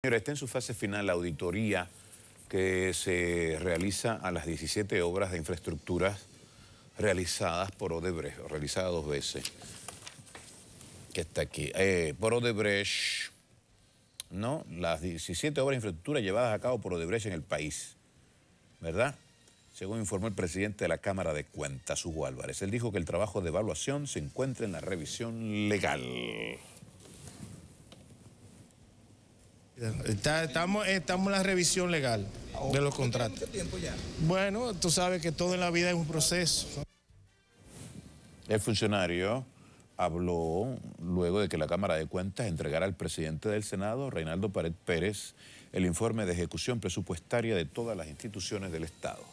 Señora, está en su fase final la auditoría que se realiza a las 17 obras de infraestructuras realizadas por Odebrecht, realizadas dos veces, que está aquí, eh, por Odebrecht, ¿no? Las 17 obras de infraestructura llevadas a cabo por Odebrecht en el país, ¿verdad? Según informó el presidente de la Cámara de Cuentas, Hugo Álvarez. Él dijo que el trabajo de evaluación se encuentra en la revisión legal estamos, estamos en la revisión legal de los contratos. Bueno, tú sabes que todo en la vida es un proceso. El funcionario habló luego de que la Cámara de Cuentas entregara al presidente del Senado, Reinaldo Pared Pérez, el informe de ejecución presupuestaria de todas las instituciones del Estado.